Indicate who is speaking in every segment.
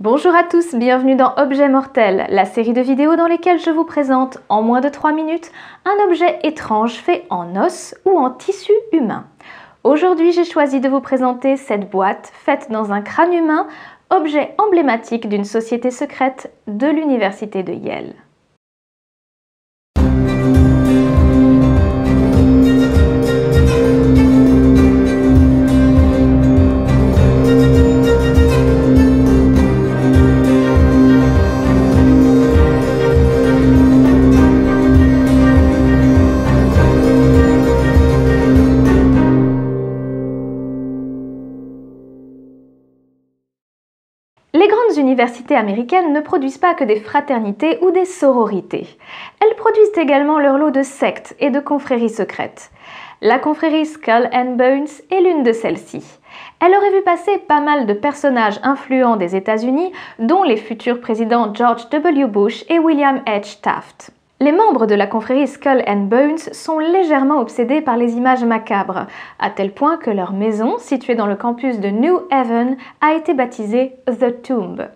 Speaker 1: Bonjour à tous, bienvenue dans Objet Mortel, la série de vidéos dans lesquelles je vous présente, en moins de 3 minutes, un objet étrange fait en os ou en tissu humain. Aujourd'hui, j'ai choisi de vous présenter cette boîte faite dans un crâne humain, objet emblématique d'une société secrète de l'université de Yale. universités américaines ne produisent pas que des fraternités ou des sororités. Elles produisent également leur lot de sectes et de confréries secrètes. La confrérie Skull and Bones est l'une de celles-ci. Elle aurait vu passer pas mal de personnages influents des États-Unis, dont les futurs présidents George W. Bush et William H. Taft. Les membres de la confrérie Skull and Bones sont légèrement obsédés par les images macabres, à tel point que leur maison, située dans le campus de New Haven, a été baptisée The Tomb.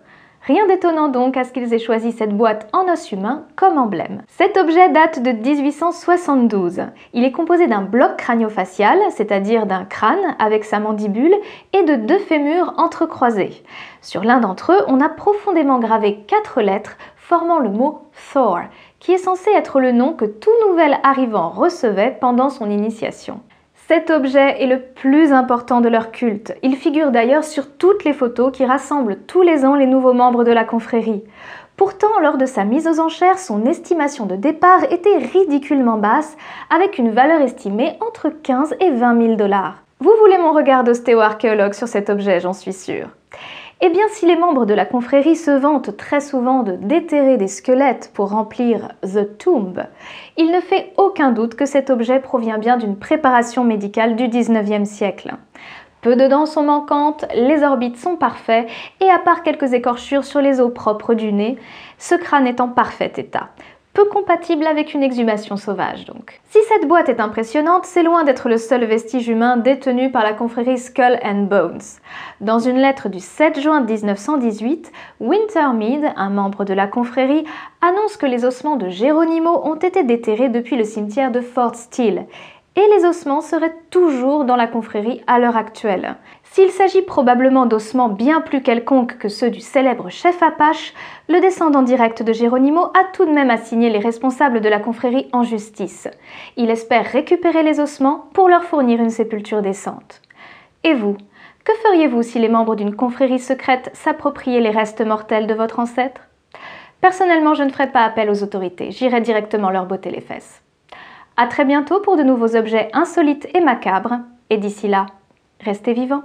Speaker 1: Rien d'étonnant donc à ce qu'ils aient choisi cette boîte en os humain comme emblème. Cet objet date de 1872. Il est composé d'un bloc crâniofacial, c'est-à-dire d'un crâne avec sa mandibule, et de deux fémurs entrecroisés. Sur l'un d'entre eux, on a profondément gravé quatre lettres formant le mot Thor, qui est censé être le nom que tout nouvel arrivant recevait pendant son initiation. Cet objet est le plus important de leur culte. Il figure d'ailleurs sur toutes les photos qui rassemblent tous les ans les nouveaux membres de la confrérie. Pourtant, lors de sa mise aux enchères, son estimation de départ était ridiculement basse, avec une valeur estimée entre 15 et 20 000 dollars. Vous voulez mon regard d'ostéoarchéologue sur cet objet, j'en suis sûre. Eh bien, si les membres de la confrérie se vantent très souvent de déterrer des squelettes pour remplir The Tomb, il ne fait aucun doute que cet objet provient bien d'une préparation médicale du 19e siècle. Peu de dents sont manquantes, les orbites sont parfaits, et à part quelques écorchures sur les os propres du nez, ce crâne est en parfait état peu compatible avec une exhumation sauvage donc. Si cette boîte est impressionnante, c'est loin d'être le seul vestige humain détenu par la confrérie Skull and Bones. Dans une lettre du 7 juin 1918, Wintermead, un membre de la confrérie, annonce que les ossements de Geronimo ont été déterrés depuis le cimetière de Fort Steele et les ossements seraient toujours dans la confrérie à l'heure actuelle. S'il s'agit probablement d'ossements bien plus quelconques que ceux du célèbre chef Apache, le descendant direct de Geronimo a tout de même assigné les responsables de la confrérie en justice. Il espère récupérer les ossements pour leur fournir une sépulture décente. Et vous Que feriez-vous si les membres d'une confrérie secrète s'appropriaient les restes mortels de votre ancêtre Personnellement, je ne ferai pas appel aux autorités, j'irai directement leur botter les fesses. À très bientôt pour de nouveaux objets insolites et macabres, et d'ici là, restez vivants.